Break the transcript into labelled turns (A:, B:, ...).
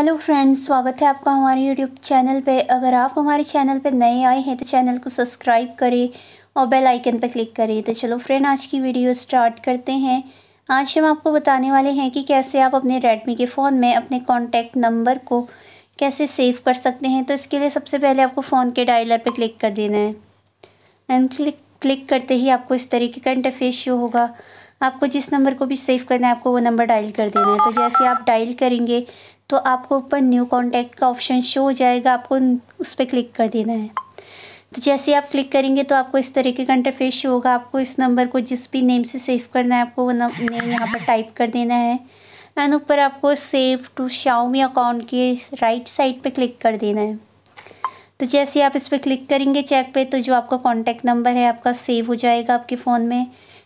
A: hello friends स्वागत है आपका हमारे यूट्यूब चैनल पे अगर आप हमारे चैनल पे नए आए हैं तो चैनल को सब्सक्राइब करें और बेल आइकन पर क्लिक करें तो चलो फ्रेंड आज की वीडियो स्टार्ट करते हैं आज हम आपको बताने वाले हैं कि कैसे आप अपने रेडमी के फ़ोन में अपने कॉन्टैक्ट नंबर को कैसे सेव कर सकते हैं तो इसके लिए सबसे पहले आपको फ़ोन के डायलर पर क्लिक कर देना है एंड क्लिक क्लिक करते ही आपको इस तरीके का इंटरफेस शो होगा आपको जिस नंबर को भी सेव करना है आपको वो नंबर डायल कर देना है तो जैसे आप डायल करेंगे तो आपको ऊपर न्यू कॉन्टैक्ट का ऑप्शन शो हो जाएगा आपको उस पर क्लिक कर देना है तो जैसे आप क्लिक करेंगे तो आपको इस तरीके का इंटरफेस शो होगा आपको इस नंबर को जिस भी नेम से सेव करना है आपको वो नेम यहाँ पर टाइप कर देना है एंड ऊपर आपको सेव टू शाओमी अकाउंट के राइट साइड पर क्लिक कर देना है तो जैसे आप इस पर क्लिक करेंगे चेक पे तो जो आपका कॉन्टैक्ट नंबर है आपका सेव हो जाएगा आपके फ़ोन में